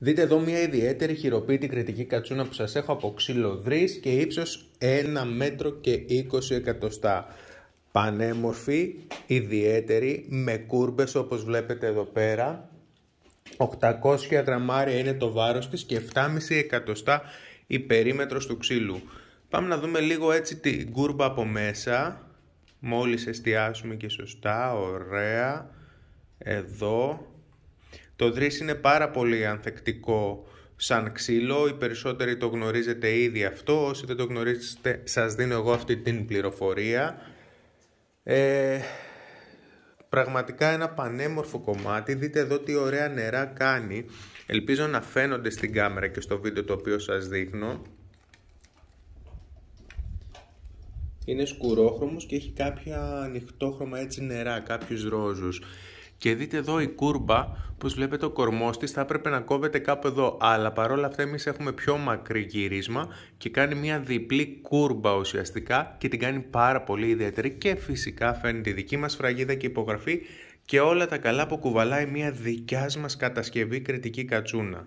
Δείτε εδώ μια ιδιαίτερη χειροποίητη κριτική κατσούνα που σας έχω από ξύλο και ύψος 1 μέτρο και 20 εκατοστά. Πανέμορφη, ιδιαίτερη, με κούρμπες όπως βλέπετε εδώ πέρα. 800 γραμμάρια είναι το βάρος της και 7,5 εκατοστά η περίμετρος του ξύλου. Πάμε να δούμε λίγο έτσι την κούρμπα από μέσα. Μόλις εστιάσουμε και σωστά, ωραία. Εδώ, το δρύς είναι πάρα πολύ ανθεκτικό σαν ξύλο, οι περισσότεροι το γνωρίζετε ήδη αυτό, όσοι δεν το γνωρίζετε σας δίνω εγώ αυτή την πληροφορία. Ε, πραγματικά ένα πανέμορφο κομμάτι, δείτε εδώ τι ωραία νερά κάνει, ελπίζω να φαίνονται στην κάμερα και στο βίντεο το οποίο σας δείχνω. Είναι σκουρόχρωμος και έχει κάποια ανοιχτόχρωμα έτσι νερά, κάποιους ρόζους. Και δείτε εδώ η κούρμπα, όπως βλέπετε ο κορμός της θα έπρεπε να κόβεται κάπου εδώ, αλλά παρόλα αυτά εμείς έχουμε πιο μακρύ γύρισμα και κάνει μια διπλή κούρμπα ουσιαστικά και την κάνει πάρα πολύ ιδιαίτερη και φυσικά φαίνεται η δική μας φραγίδα και υπογραφή και όλα τα καλά που κουβαλάει μια δικιά μας κατασκευή κριτική κατσούνα.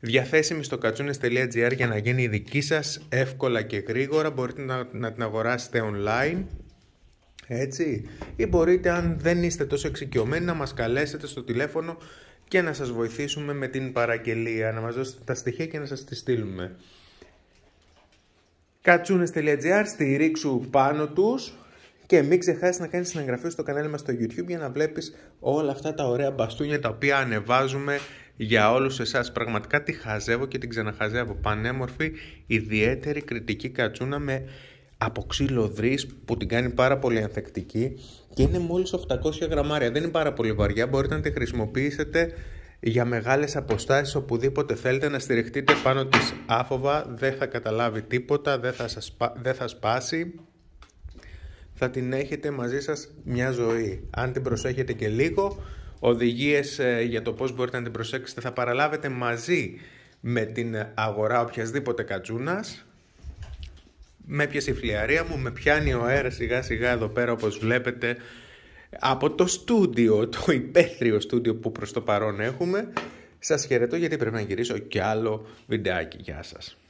Διαθέσιμη στο κατσούνες.gr για να γίνει η δική σας εύκολα και γρήγορα, μπορείτε να την αγοράσετε online έτσι. Ή μπορείτε αν δεν είστε τόσο εξοικειωμένοι να μας καλέσετε στο τηλέφωνο και να σας βοηθήσουμε με την παραγγελία, να μας δώσετε τα στοιχεία και να σας τη στείλουμε. Κατσούνες.gr, στηρίξου πάνω τους και μην ξεχάσεις να κάνεις εγγραφή στο κανάλι μας στο YouTube για να βλέπεις όλα αυτά τα ωραία μπαστούνια τα οποία ανεβάζουμε για όλους εσάς. Πραγματικά τη χαζεύω και την ξαναχαζεύω. Πανέμορφη, ιδιαίτερη κριτική κατσούνα με από ξύλο δρύς που την κάνει πάρα πολύ ανθεκτική και είναι μόλις 800 γραμμάρια. Δεν είναι πάρα πολύ βαριά, μπορείτε να τη χρησιμοποιήσετε για μεγάλες αποστάσεις οπουδήποτε θέλετε να στηριχτείτε πάνω της άφοβα, δεν θα καταλάβει τίποτα, δεν θα, σας, δεν θα σπάσει. Θα την έχετε μαζί σας μια ζωή. Αν την προσέχετε και λίγο, οδηγίες ε, για το πώς μπορείτε να την προσέξετε θα παραλάβετε μαζί με την αγορά οποιασδήποτε κατσούνας με πιασε η φλιαρία μου, με πιάνει ο αέρας σιγά σιγά εδώ πέρα όπως βλέπετε από το στούντιο, το υπαίθριο στούντιο που προς το παρόν έχουμε. Σας χαιρετώ γιατί πρέπει να γυρίσω κι άλλο βιντεάκι. Γεια σας.